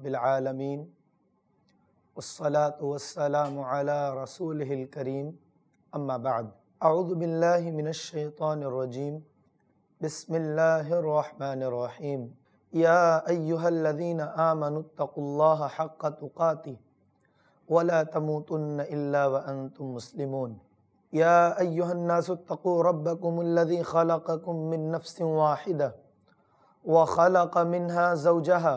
رب العالمين والصلاة والسلام على رسوله الكريم أما بعد أعوذ بالله من الشيطان الرجيم بسم الله الرحمن الرحيم يا أيها الذين آمنوا اتقوا الله حق تقاته ولا تموتن إلا وأنتم مسلمون يا أيها الناس اتقوا ربكم الذي خلقكم من نفس واحدة وخلق منها زوجها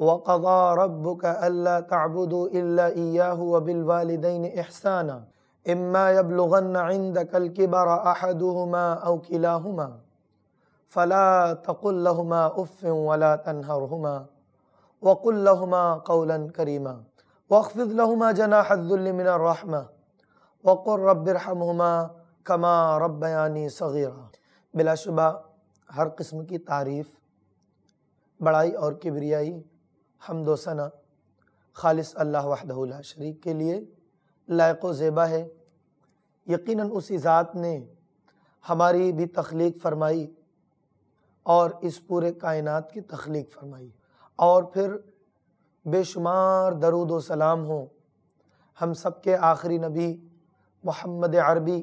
वक़ा रब का अल्ला तबुदिल्लाह वबिलवालदेन एहसाना इम्मा यबलगन्द कल किबर अहदुमा अवकिलाहुमा फ़ला तकुल्लहुमा उफ़ वला तनहरुमा वकुल्लहुमा कौलन करीमा वक़फ़िलहुमा जना हद्दुलमिन रहमा वक़ुर रबरहमा कमा रबयानी सगीरा बिलाशुबा हर किस्म की तारीफ़ बड़ाई और किबरियाई हमदोसना खालिस अल्लाह वहदहुल्ला शरीक के लिए लायक ज़ेबा है यकीनन उसी ज़ात ने हमारी भी तख्लीक फरमाई और इस पूरे कायनात की तख्लीक फरमाई और फिर बेशुमार दरुद सलाम हो हम सब के आखिरी नबी मोहम्मद अरबी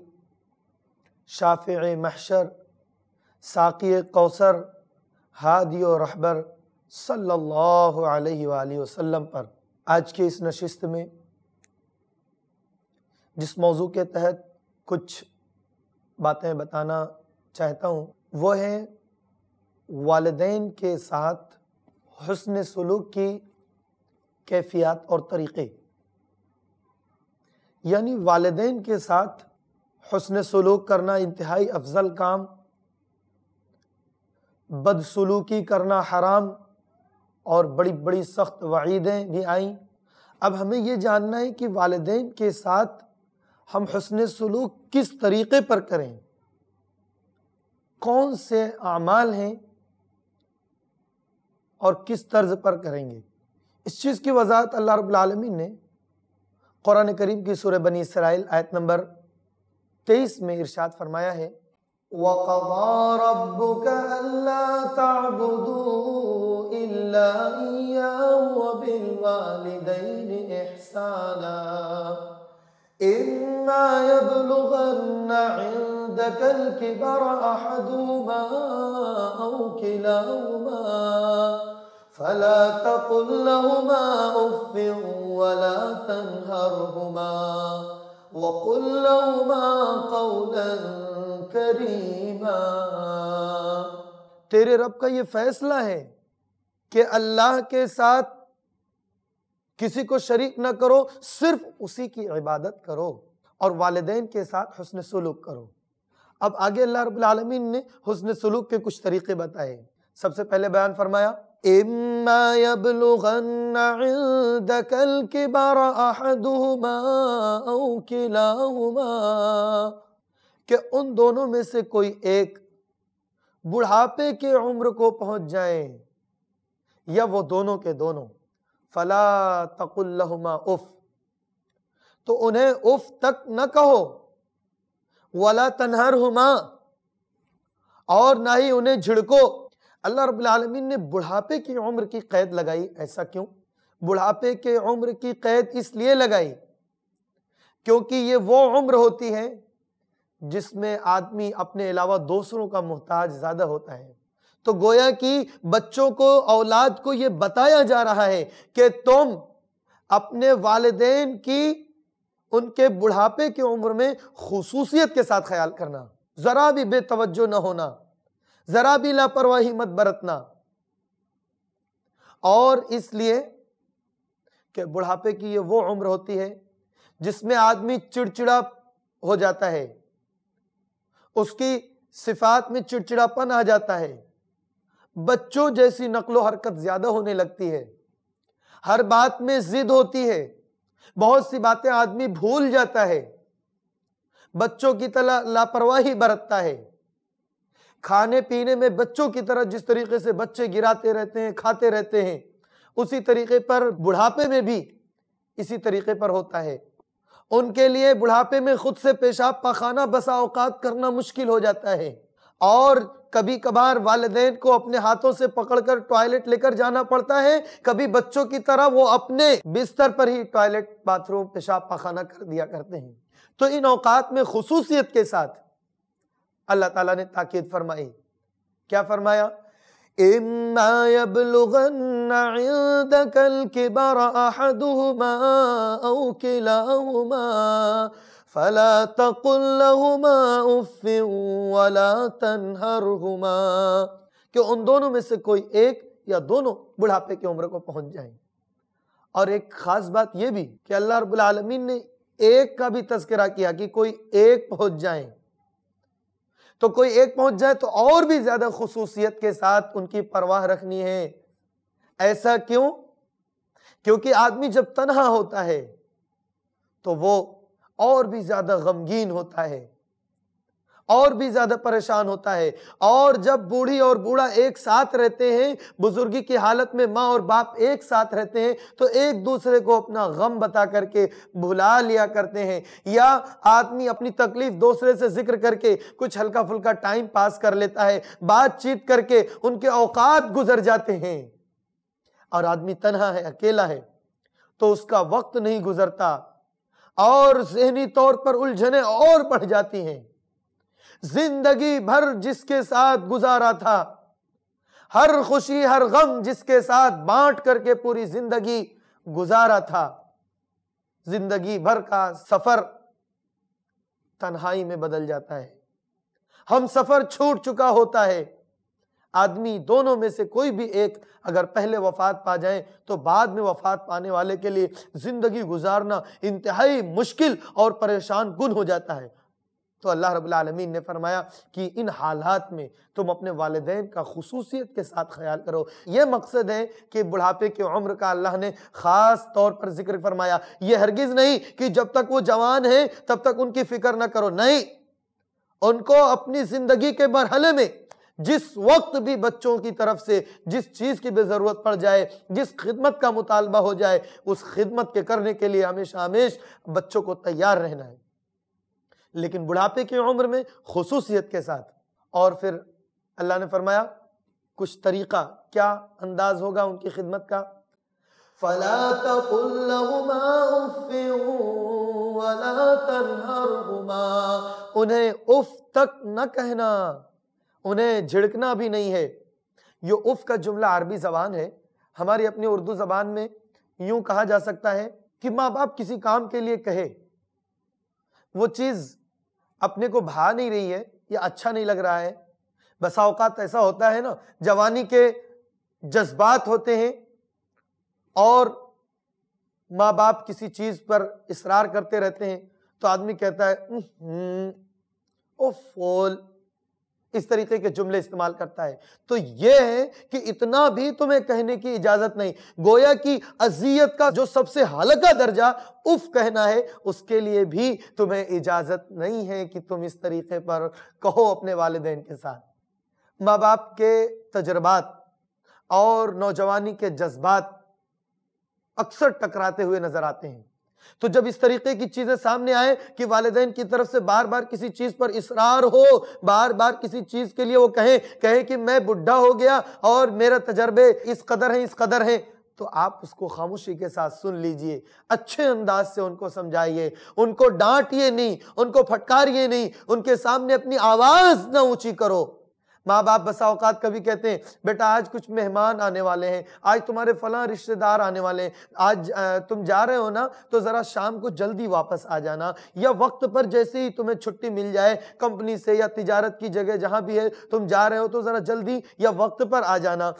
शाफ़ महशर साक़ी कौसर हादी रहबर सल्लल्लाहु अलैहि वसल्लम पर आज के इस नशिस्त में जिस मौजू के तहत कुछ बातें बताना चाहता हूँ वो है वालदेन के साथ हसन सलूक की कैफियत और तरीक़े यानी वालदेन के साथ हसन सलूक करना इंतहाई अफजल काम बदसलूकी करना हराम और बड़ी बड़ी सख्त वईदें भी आईं अब हमें ये जानना है कि वालदेन के साथ हम हसन सलूक किस तरीक़े पर करें कौन से अमाल हैं और किस तर्ज पर करेंगे इस चीज़ की वजाहत अल्लाह रबालमीन ने क़ुरान करीम की सूर बनी इसराइल आयत नंबर तेईस में इरशाद फरमाया है إياه وبالوالدين إحسانا إما يبلغن عندك الكبر أحدهما أو كلاهما فلا تقل لهما أف ولا تنهرهما وقل لهما قولا كريما تیرے رب کا یہ فیصلہ ہے कि अल्लाह के साथ किसी को शरीक ना करो सिर्फ उसी की इबादत करो और वालदेन के साथ हसन सलूक करो अब आगे अल्लाह रबालमीन ने हसन सलूक के कुछ तरीके बताए सबसे पहले बयान फरमाया कि उन दोनों में से कोई एक बुढ़ापे के उम्र को पहुंच जाए या वो दोनों के दोनों फला तकुल्लहुमा उफ तो उन्हें उफ तक न कहो वला तनहर और ना ही उन्हें झिड़को अल्लाह रबालमीन ने बुढ़ापे की उम्र की कैद लगाई ऐसा क्यों बुढ़ापे के उम्र की कैद इसलिए लगाई क्योंकि ये वो उम्र होती है जिसमें आदमी अपने अलावा दूसरों का मोहताज ज़्यादा होता है तो गोया कि बच्चों को औलाद को ये बताया जा रहा है कि तुम अपने वालदेन की उनके बुढ़ापे की उम्र में खसूसियत के साथ ख्याल करना ज़रा भी बेतवजो ना होना ज़रा भी लापरवाही मत बरतना और इसलिए कि बुढ़ापे की ये वो उम्र होती है जिसमें आदमी चिड़चिड़ा हो जाता है उसकी सिफात में चिड़चिड़ापन आ जाता है बच्चों जैसी नकलो हरकत ज्यादा होने लगती है हर बात में जिद होती है बहुत सी बातें आदमी भूल जाता है बच्चों की तरह लापरवाही बरतता है खाने पीने में बच्चों की तरह जिस तरीके से बच्चे गिराते रहते हैं खाते रहते हैं उसी तरीके पर बुढ़ापे में भी इसी तरीके पर होता है उनके लिए बुढ़ापे में खुद से पेशाब पखाना बसा औकात करना मुश्किल हो जाता है और कभी कभार वालदेन को अपने हाथों से पकड़कर टॉयलेट लेकर जाना पड़ता है कभी बच्चों की तरह वो अपने बिस्तर पर ही टॉयलेट बाथरूम पेशाब पखाना कर दिया करते हैं तो इन औकात में खसूसियत के साथ अल्लाह ताला ने ताकीद फरमाई क्या फरमाया إما يبلغن عندك الكبر فلا تقل لهما اف ولا تنهرهما कि उन दोनों में से कोई एक या दोनों बुढ़ापे की उम्र को पहुंच जाएं और एक खास बात यह भी कि अल्लाह रब्बुल आलमीन ने एक का भी तस्करा किया कि कोई एक पहुंच जाए तो कोई एक पहुंच जाए तो और भी ज्यादा खसूसियत के साथ उनकी परवाह रखनी है ऐसा क्यों क्योंकि आदमी जब तनहा होता है तो वो और भी ज्यादा गमगीन होता है और भी ज्यादा परेशान होता है और जब बूढ़ी और बूढ़ा एक साथ रहते हैं बुजुर्गी की हालत में माँ और बाप एक साथ रहते हैं तो एक दूसरे को अपना गम बता करके भुला लिया करते हैं या आदमी अपनी तकलीफ दूसरे से जिक्र करके कुछ हल्का फुल्का टाइम पास कर लेता है बातचीत करके उनके औकात गुजर जाते हैं और आदमी तनहा है अकेला है तो उसका वक्त नहीं गुजरता और जहनी तौर पर उलझने और बढ़ जाती हैं जिंदगी भर जिसके साथ गुजारा था हर खुशी हर गम जिसके साथ बांट करके पूरी जिंदगी गुजारा था जिंदगी भर का सफर तन्हाई में बदल जाता है हम सफर छूट चुका होता है आदमी दोनों में से कोई भी एक अगर पहले वफात पा जाए तो बाद में वफात पाने वाले के लिए ज़िंदगी गुजारना इंतहाई मुश्किल और परेशान गुन हो जाता है तो अल्लाह रबालमीन ने फरमाया कि इन हालात में तुम अपने वालदेन का खसूसियत के साथ ख्याल करो यह मकसद है कि बुढ़ापे की उम्र का अल्लाह ने ख़ास तौर पर जिक्र फरमाया यह हरगिज़ नहीं कि जब तक वो जवान है तब तक उनकी फ़िक्र ना करो नहीं उनको अपनी ज़िंदगी के मरहले में जिस वक्त भी बच्चों की तरफ से जिस चीज़ की भी ज़रूरत पड़ जाए जिस खिदमत का मुतालबा हो जाए उस खिदमत के करने के लिए हमेशा हमेश बच्चों को तैयार रहना है लेकिन बुढ़ापे की उम्र में खसूसियत के साथ और फिर अल्लाह ने फरमाया कुछ तरीका क्या अंदाज होगा उनकी खिदमत का फला उन्हें उफ तक न कहना उन्हें झिड़कना भी नहीं है यो उफ का जुमला अरबी जबान है हमारी अपनी उर्दू जबान में यूं कहा जा सकता है कि माँ बाप किसी काम के लिए कहे वो चीज़ अपने को भा नहीं रही है या अच्छा नहीं लग रहा है बसा ऐसा होता है ना जवानी के जज्बात होते हैं और माँ बाप किसी चीज़ पर इसरार करते रहते हैं तो आदमी कहता है हम्म, उफ इस तरीके के जुमले इस्तेमाल करता है तो यह है कि इतना भी तुम्हें कहने की इजाजत नहीं गोया की अजियत का जो सबसे हल्का दर्जा उफ कहना है उसके लिए भी तुम्हें इजाजत नहीं है कि तुम इस तरीके पर कहो अपने वालदेन के साथ माँ बाप के तजर्बात और नौजवानी के जज्बात अक्सर टकराते हुए नजर आते हैं तो जब इस तरीके की चीज़ें सामने आए कि वालदेन की तरफ से बार बार किसी चीज़ पर इसरार हो बार बार किसी चीज़ के लिए वो कहें कहें कि मैं बुढ़ा हो गया और मेरा तजर्बे इस कदर है इस कदर है तो आप उसको खामोशी के साथ सुन लीजिए अच्छे अंदाज से उनको समझाइए उनको डांटिए नहीं उनको फटकारिए नहीं उनके सामने अपनी आवाज़ ना ऊंची करो माँ बाप बसा औकात कभी कहते हैं बेटा आज कुछ मेहमान आने वाले हैं आज तुम्हारे फलां रिश्तेदार आने वाले हैं आज तुम जा रहे हो ना तो ज़रा शाम को जल्दी वापस आ जाना या वक्त पर जैसे ही तुम्हें छुट्टी मिल जाए कंपनी से या तिजारत की जगह जहाँ भी है तुम जा रहे हो तो ज़रा जल्दी या वक्त पर आ जाना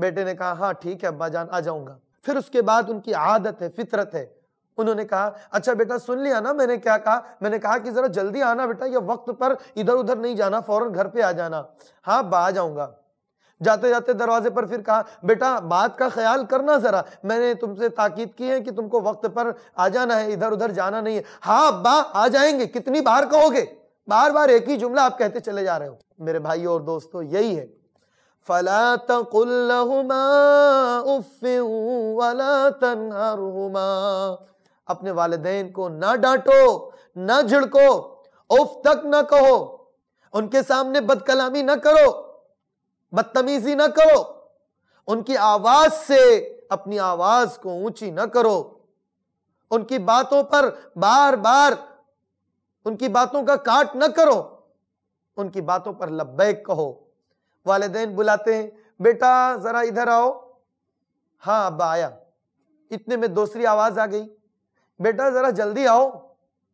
बेटे ने कहा हाँ ठीक है अब्बा जान आ जाऊँगा फिर उसके बाद उनकी आदत है फितरत है उन्होंने कहा अच्छा बेटा सुन लिया ना मैंने क्या कहा मैंने कहा कि जरा जल्दी आना बेटा या वक्त पर इधर उधर नहीं जाना फौरन घर पे आ जाना हाँ बा जाऊंगा जाते जाते दरवाजे पर फिर कहा बेटा बात का ख्याल करना जरा मैंने तुमसे ताकीद की है कि तुमको वक्त पर आ जाना है इधर उधर जाना नहीं है हाँ बा आ जाएंगे कितनी बार कहोगे बार बार एक ही जुमला आप कहते चले जा रहे हो मेरे भाई और दोस्तों यही है फला उफ़ अपने वालदेन को ना डांटो ना झिड़को उफ तक ना कहो उनके सामने बदकलामी ना करो बदतमीजी ना करो उनकी आवाज से अपनी आवाज को ऊंची ना करो उनकी बातों पर बार बार उनकी बातों का काट ना करो उनकी बातों पर लब्बैक कहो वालदेन बुलाते हैं बेटा जरा इधर आओ हाँ अब आया इतने में दूसरी आवाज आ गई बेटा जरा जल्दी आओ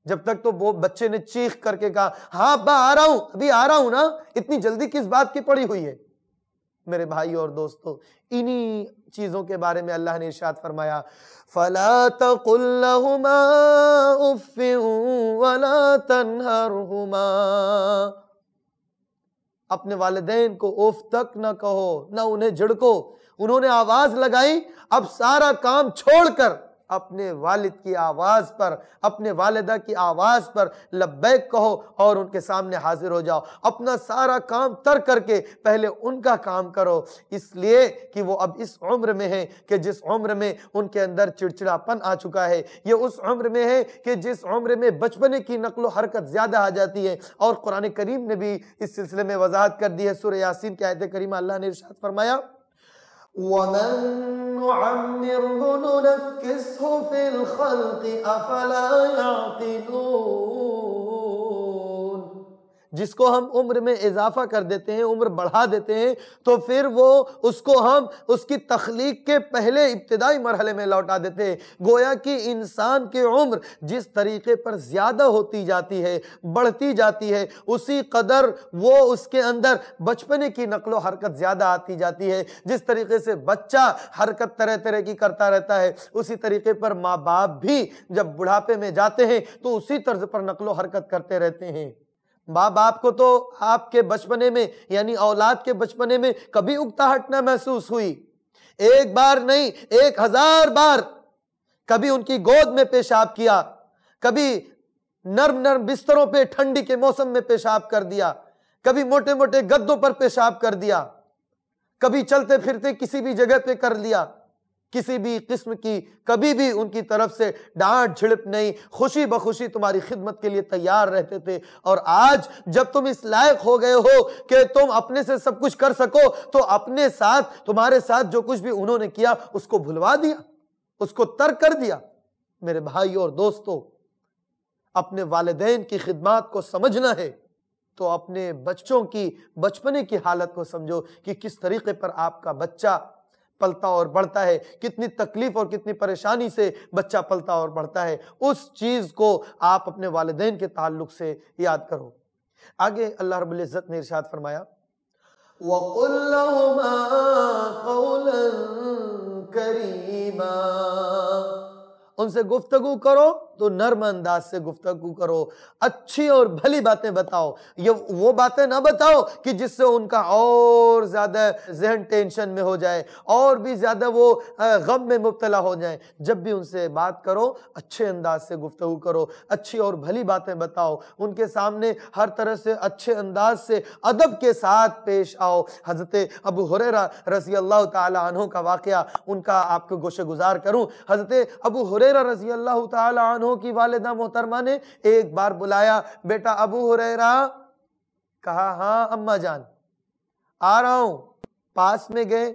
जब तक तो वो बच्चे ने चीख करके कहा हाँ अब्बा आ रहा हूं अभी आ रहा हूं ना इतनी जल्दी किस बात की पड़ी हुई है मेरे भाई और दोस्तों इन्हीं चीजों के बारे में अल्लाह ने इर्शाद फरमाया फला तकुल्लहुमा वला अपने वालदेन को उफ तक ना कहो ना उन्हें झिड़को उन्होंने आवाज लगाई अब सारा काम छोड़कर अपने वालिद की आवाज़ पर अपने वालदा की आवाज़ पर लब्बैक कहो और उनके सामने हाजिर हो जाओ अपना सारा काम तर करके पहले उनका काम करो इसलिए कि वो अब इस उम्र में है कि जिस उम्र में उनके अंदर चिड़चिड़ापन आ चुका है ये उस उम्र में है कि जिस उम्र में बचपने की नकलो हरकत ज़्यादा आ जाती है और कुरान करीम ने भी इस सिलसिले में वजाहत कर दी है सुर यासिन की आयत करीमा अल्लाह ने इर्शाद फरमाया ومن نعمره ننكسه في الخلق أفلا يعقلون जिसको हम उम्र में इजाफा कर देते हैं उम्र बढ़ा देते हैं तो फिर वो उसको हम उसकी तख्लीक के पहले इब्तदाई मरहले में लौटा देते हैं गोया कि इंसान की उम्र जिस तरीके पर ज़्यादा होती जाती है बढ़ती जाती है उसी कदर वो उसके अंदर बचपने की नकलो हरकत ज़्यादा आती जाती है जिस तरीके से बच्चा हरकत तरह तरह की करता रहता है उसी तरीके पर माँ बाप भी जब बुढ़ापे में जाते हैं तो उसी तर्ज पर नकलो हरकत करते रहते हैं माँ बाप को तो आपके बचपने में यानी औलाद के बचपने में कभी उगताहट ना महसूस हुई एक बार नहीं एक हजार बार कभी उनकी गोद में पेशाब किया कभी नर्म नर्म बिस्तरों पे ठंडी के मौसम में पेशाब कर दिया कभी मोटे मोटे गद्दों पर पेशाब कर दिया कभी चलते फिरते किसी भी जगह पे कर लिया किसी भी किस्म की कभी भी उनकी तरफ से डांट झिड़प नहीं खुशी बखुशी तुम्हारी खिदमत के लिए तैयार रहते थे और आज जब तुम इस लायक हो गए हो कि तुम अपने से सब कुछ कर सको तो अपने साथ तुम्हारे साथ जो कुछ भी उन्होंने किया उसको भुलवा दिया उसको तर्क कर दिया मेरे भाई और दोस्तों अपने वालदेन की खिदमत को समझना है तो अपने बच्चों की बचपने की हालत को समझो कि किस तरीके पर आपका बच्चा पलता और बढ़ता है कितनी तकलीफ और कितनी परेशानी से बच्चा पलता और बढ़ता है उस चीज़ को आप अपने वालदेन के ताल्लुक से याद करो आगे अल्लाह रबुल्ज़त ने इर्शाद फरमाया उनसे गुफ्तगु करो तो नर्म अंदाज से गुफ्तगु करो अच्छी और भली बातें बताओ ये वो बातें ना बताओ कि जिससे उनका और ज़्यादा जहन टेंशन में हो जाए और भी ज़्यादा वो गम में मुबतला हो जाए जब भी उनसे बात करो अच्छे अंदाज से गुफ्तु करो अच्छी और भली बातें बताओ उनके सामने हर तरह से अच्छे अंदाज से अदब के साथ पेश आओ हज़रत अबू हुररा रजी अल्लाह तहों का वाक़ उनका आपको गोशे गुजार करूँ हज़रत अबू हुररा रजी अल्लाह तन अनु की वालदा मोहतरमा ने एक बार बुलाया बेटा अबू रहा कहा हाँ अम्मा जान आ रहा हूं पास में गए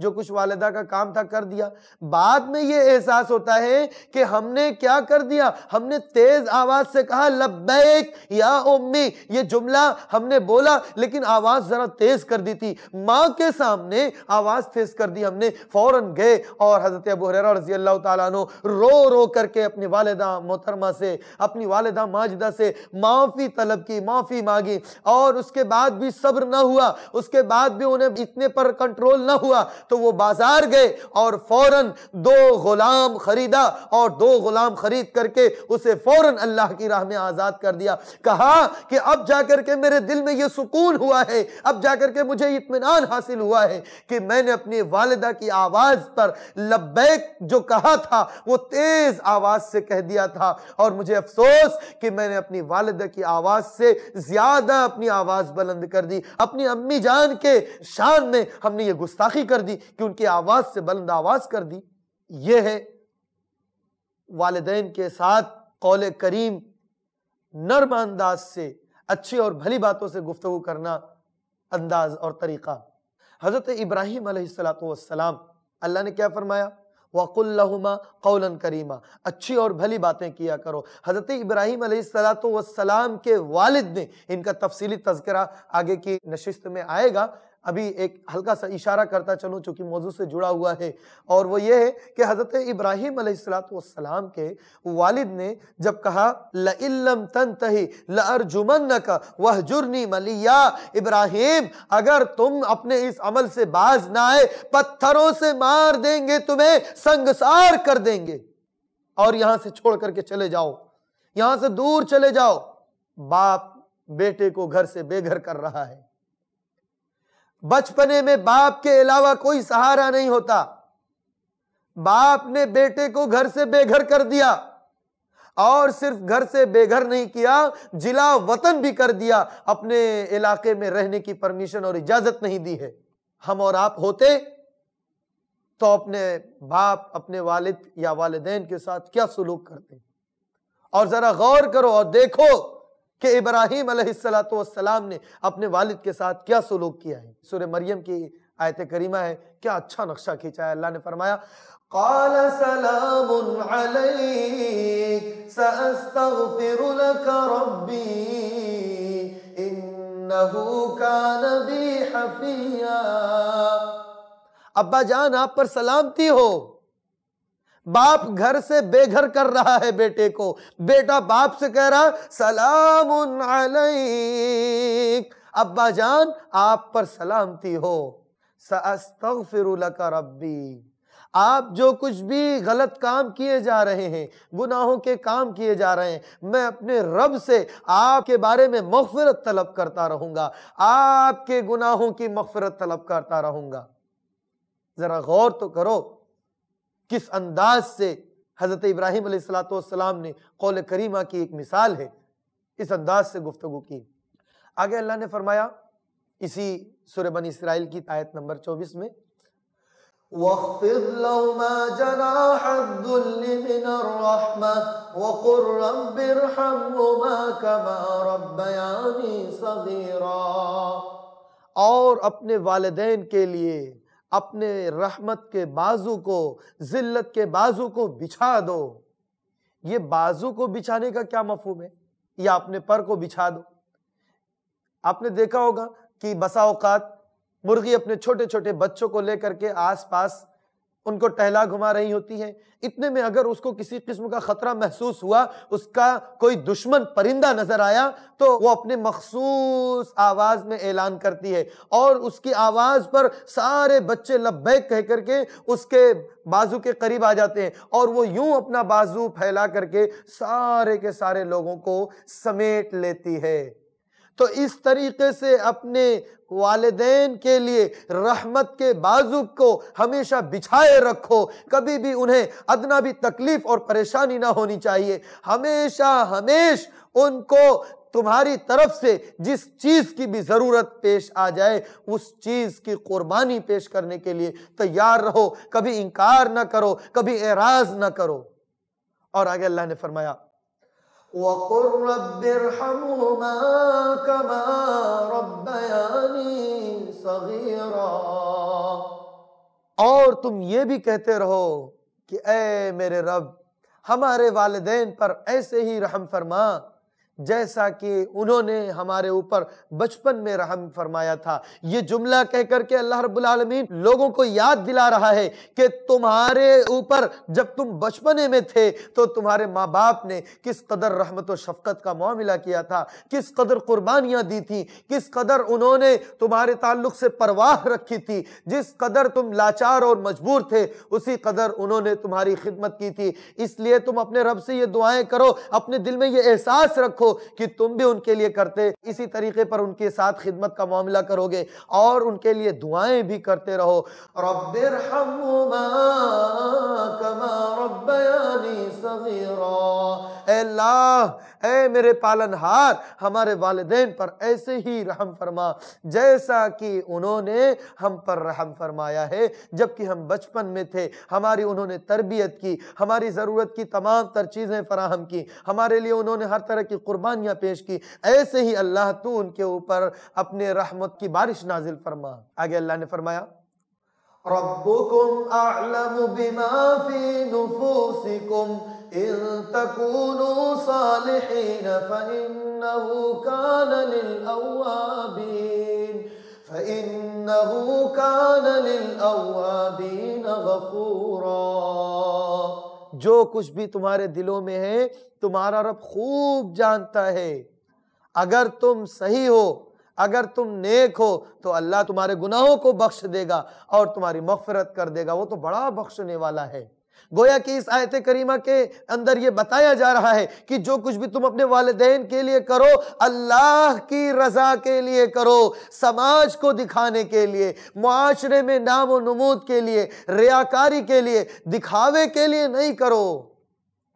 जो कुछ वालदा का काम था कर दिया बाद में ये एहसास होता है कि हमने क्या कर दिया हमने तेज आवाज से कहा लब्बैक या उम्मी ये जुमला हमने बोला लेकिन आवाज जरा तेज कर दी थी माँ के सामने आवाज तेज कर दी हमने फौरन गए और हजरत अबू हर रजी अल्लाह तु रो रो करके अपनी वालदा मोहतरमा से अपनी वालदा माजदा से माफ़ी तलब की माफ़ी मांगी और उसके बाद भी सब्र ना हुआ उसके बाद भी उन्हें इतने पर कंट्रोल ना हुआ तो वो बाजार गए और फौरन दो गुलाम खरीदा और दो गुलाम खरीद करके उसे फौरन अल्लाह की राह में आज़ाद कर दिया कहा कि अब जाकर के मेरे दिल में ये सुकून हुआ है अब जाकर के मुझे इतमान हासिल हुआ है कि मैंने अपनी वालदा की आवाज़ पर लब्बैक जो कहा था वो तेज़ आवाज़ से कह दिया था और मुझे अफसोस कि मैंने अपनी वालदा की आवाज़ से ज़्यादा अपनी आवाज़ बुलंद कर दी अपनी अम्मी जान के शान में हमने ये गुस्ताखी कर दी दी कि उनकी आवाज़ से बुलंद आवाज़ कर दी यह है वालदेन के साथ कौल करीम नर्म अंदाज से अच्छी और भली बातों से गुफ्तु करना अंदाज और तरीक़ा हज़रत इब्राहिम सलाम अल्लाह ने क्या फरमाया वक़ुल्लहुमा कौलन करीमा अच्छी और भली बातें किया करो हज़रत इब्राहिम सलाम के वालिद ने इनका तफसीली तस्करा आगे की नशिस्त में आएगा अभी एक हल्का सा इशारा करता चलूं चूँकि मौजू से जुड़ा हुआ है और वो ये है कि हज़रत इब्राहिम सलाम के वालिद ने जब कहा लम तन तही लर्जुमन का वह जुर्नी मलिया इब्राहिम अगर तुम अपने इस अमल से बाज ना आए पत्थरों से मार देंगे तुम्हें संगसार कर देंगे और यहां से छोड़ करके चले जाओ यहां से दूर चले जाओ बाप बेटे को घर से बेघर कर रहा है बचपने में बाप के अलावा कोई सहारा नहीं होता बाप ने बेटे को घर से बेघर कर दिया और सिर्फ घर से बेघर नहीं किया जिला वतन भी कर दिया अपने इलाके में रहने की परमिशन और इजाजत नहीं दी है हम और आप होते तो अपने बाप अपने वालिद या वालदेन के साथ क्या सुलूक करते और जरा गौर करो और देखो कि इब्राहिम अलैहिस्सलाम ने अपने वालिद के साथ क्या सलूक किया है सूर्य मरियम की आयत करीमा है क्या अच्छा नक्शा खींचा है अल्लाह ने फरमाया قال سلام عليك سأستغفر لك ربي إنه كان بي حفيا अब्बा जान आप पर सलामती हो बाप घर से बेघर कर रहा है बेटे को बेटा बाप से कह रहा सलाम अब्बा जान आप पर सलामती हो सस्तफिर का रब्बी आप जो कुछ भी गलत काम किए जा रहे हैं गुनाहों के काम किए जा रहे हैं मैं अपने रब से आपके बारे में मफफरत तलब करता रहूंगा आपके गुनाहों की मफफरत तलब करता रहूंगा ज़रा गौर तो करो किस अंदाज से हज़रत इब्राहिम सलाम ने कौल करीमा की एक मिसाल है इस अंदाज से गुफ्तु की आगे अल्लाह ने फरमाया इसी सुर बन इसराइल की आयत नंबर चौबीस में واخفض لهما جناح الذل من وقل رب ارحمهما كما ربياني صغيرا और अपने वाले के लिए अपने रहमत के बाजू को जिल्लत के बाजू को बिछा दो ये बाजू को बिछाने का क्या मफहम है या अपने पर को बिछा दो आपने देखा होगा कि बसाओकात मुर्गी अपने छोटे छोटे बच्चों को लेकर के आसपास उनको टहला घुमा रही होती है इतने में अगर उसको किसी किस्म का खतरा महसूस हुआ उसका कोई दुश्मन परिंदा नजर आया तो वो अपने मखसूस आवाज में ऐलान करती है और उसकी आवाज पर सारे बच्चे लब्बैक कह करके उसके बाजू के करीब आ जाते हैं और वो यूं अपना बाजू फैला करके सारे के सारे लोगों को समेट लेती है तो इस तरीके से अपने वालदेन के लिए रहमत के बाजू को हमेशा बिछाए रखो कभी भी उन्हें अदना भी तकलीफ और परेशानी ना होनी चाहिए हमेशा हमेश उनको तुम्हारी तरफ से जिस चीज़ की भी ज़रूरत पेश आ जाए उस चीज़ की कुर्बानी पेश करने के लिए तैयार रहो कभी इनकार ना करो कभी एराज ना करो और आगे अल्लाह ने फरमाया وقل رب ارحمهما كما ربياني صغيرا और तुम ये भी कहते रहो कि ए मेरे रब हमारे वालदेन पर ऐसे ही रहम फरमा जैसा कि उन्होंने हमारे ऊपर बचपन में रहम फरमाया था ये जुमला कह करके अल्लाह रब्बुल आलमीन लोगों को याद दिला रहा है कि तुम्हारे ऊपर जब तुम बचपने में थे तो तुम्हारे माँ बाप ने किस कदर रहमत और शफकत का मामला किया था किस कदर कुर्बानियाँ दी थी किस कदर उन्होंने तुम्हारे ताल्लुक से परवाह रखी थी जिस कदर तुम लाचार और मजबूर थे उसी कदर उन्होंने तुम्हारी खिदमत की थी इसलिए तुम अपने रब से ये दुआएं करो अपने दिल में ये एहसास रखो रखो कि तुम भी उनके लिए करते इसी तरीके पर उनके साथ खिदमत का मामला करोगे और उनके लिए दुआएं भी करते रहो रब्बयानी सगीरा ए मेरे पालनहार हमारे वालदेन पर ऐसे ही रहम फरमा जैसा कि उन्होंने हम पर रहम फरमाया है जबकि हम बचपन में थे हमारी उन्होंने तरबियत की हमारी ज़रूरत की तमाम तर चीज़ें फराहम की हमारे लिए उन्होंने हर तरह की कुर्बानियाँ पेश की ऐसे ही अल्लाह तो उनके ऊपर अपने रहमत की बारिश नाजिल फरमा आगे अल्लाह ने फरमाया रब्बुकुम إن تكونوا صالحين فإنه जो कुछ भी तुम्हारे दिलों में है तुम्हारा रब खूब जानता है अगर तुम सही हो अगर तुम नेक हो तो अल्लाह तुम्हारे गुनाहों को बख्श देगा और तुम्हारी मगफरत कर देगा वो तो बड़ा बख्शने वाला है गोया कि इस आयत करीमा के अंदर ये बताया जा रहा है कि जो कुछ भी तुम अपने वालदेन के लिए करो अल्लाह की रजा के लिए करो समाज को दिखाने के लिए माशरे में नाम व नमूद के लिए रियाकारी के लिए दिखावे के लिए नहीं करो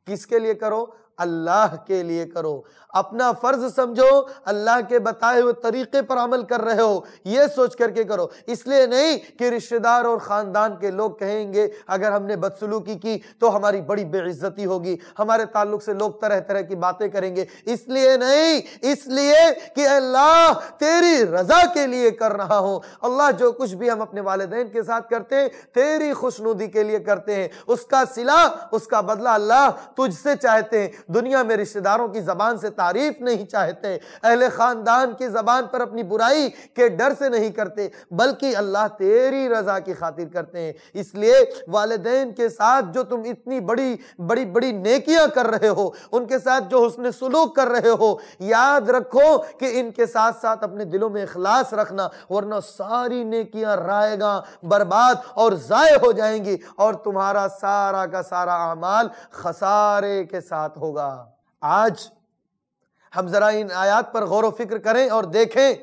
किसके लिए करो अल्लाह के लिए करो अपना फर्ज समझो अल्लाह के बताए हुए तरीके पर अमल कर रहे हो यह सोच करके करो इसलिए नहीं कि रिश्तेदार और ख़ानदान के लोग कहेंगे अगर हमने बदसलूकी की तो हमारी बड़ी बेइज्जती होगी हमारे ताल्लुक से लोग तरह तरह की बातें करेंगे इसलिए नहीं इसलिए कि अल्लाह तेरी रजा के लिए कर रहा हूं अल्लाह जो कुछ भी हम अपने वालदेन के साथ करते हैं तेरी खुशनुदी के लिए करते हैं उसका सिला उसका बदला अल्लाह तुझसे चाहते हैं दुनिया में रिश्तेदारों की जबान से तारीफ नहीं चाहते अहले ख़ानदान की ज़बान पर अपनी बुराई के डर से नहीं करते बल्कि अल्लाह तेरी रज़ा की खातिर करते हैं इसलिए वाले के साथ जो तुम इतनी बड़ी बड़ी बड़ी नेकियां कर रहे हो उनके साथ जो उसने सलूक कर रहे हो याद रखो कि इनके साथ साथ अपने दिलों में अखलास रखना वरना सारी नेकियां रायगा बर्बाद और ज़ाय हो जाएंगी और तुम्हारा सारा का सारा अमाल खसारे के साथ होगा आज हम ज़रा इन आयात पर गौर वफिक्र करें और देखें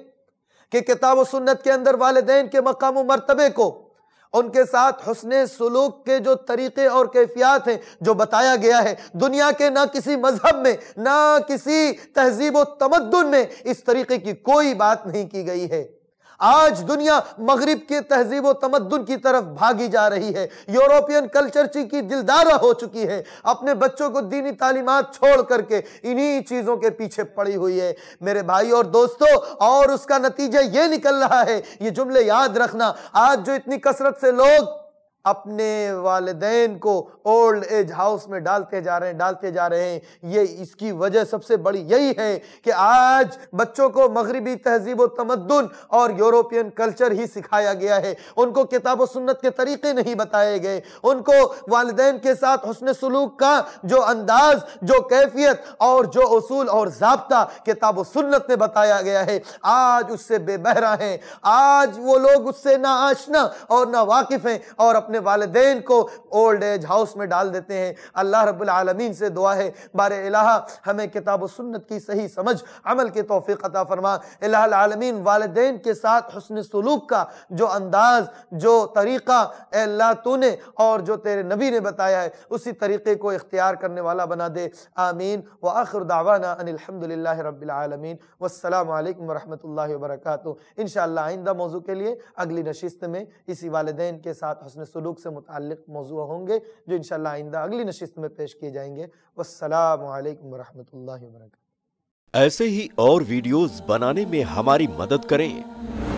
कि किताब सुन्नत के अंदर वालदेन के मकाम मरतबे को उनके साथ हसन सलूक के जो तरीक़े और कैफियात हैं जो बताया गया है दुनिया के ना किसी मज़हब में ना किसी तहजीब व तमदन में इस तरीके की कोई बात नहीं की गई है आज दुनिया मगरब के तहजीब तमद्दन की तरफ भागी जा रही है यूरोपियन कल्चर की दिलदारा हो चुकी है अपने बच्चों को दीनी तालीमत छोड़ करके इन्हीं चीज़ों के पीछे पड़ी हुई है मेरे भाई और दोस्तों और उसका नतीजा ये निकल रहा है ये जुमले याद रखना आज जो इतनी कसरत से लोग अपने वालदेन को ओल्ड एज हाउस में डालते जा रहे हैं डालते जा रहे हैं ये इसकी वजह सबसे बड़ी यही है कि आज बच्चों को मगरबी तहजीब व तमदन और यूरोपियन कल्चर ही सिखाया गया है उनको किताब व सुन्नत के तरीके नहीं बताए गए उनको वालदेन के साथ हसन सलूक का जो अंदाज जो कैफियत और जो असूल और जबता किताब व सुन्नत में बताया गया है आज उससे बेबहरा है आज वो लोग उससे ना आशना और ना वाकिफ हैं और अपने अपने वालदे को ओल्ड एज हाउस में डाल देते हैं अल्लाह रबालमीन से दुआ है बार अला हमें किताब सुन्नत की सही समझ अमल के तोफ़ी अता फरमा अलामीन वालदे के साथ हसन सलूक का जो अंदाज़ जो तरीक़ा अल्लाह तो ने और जो तेरे नबी ने बताया है उसी तरीक़े को इख्तियार करने वाला बना दे आमीन व आखिर दावाना अनिलहमदिल्ल रबालमीन वालकम वरहमल वर्क इन आइंदा मौजू के लिए अगली नशस्त में इसी वालदे के साथ हसन सलूक सलूक से मुतल मौजू होंगे जो इन आइंदा अगली नशस्त में पेश किए जाएंगे वसलम वरहमल वर्क ऐसे ही और वीडियोज़ बनाने में हमारी मदद करें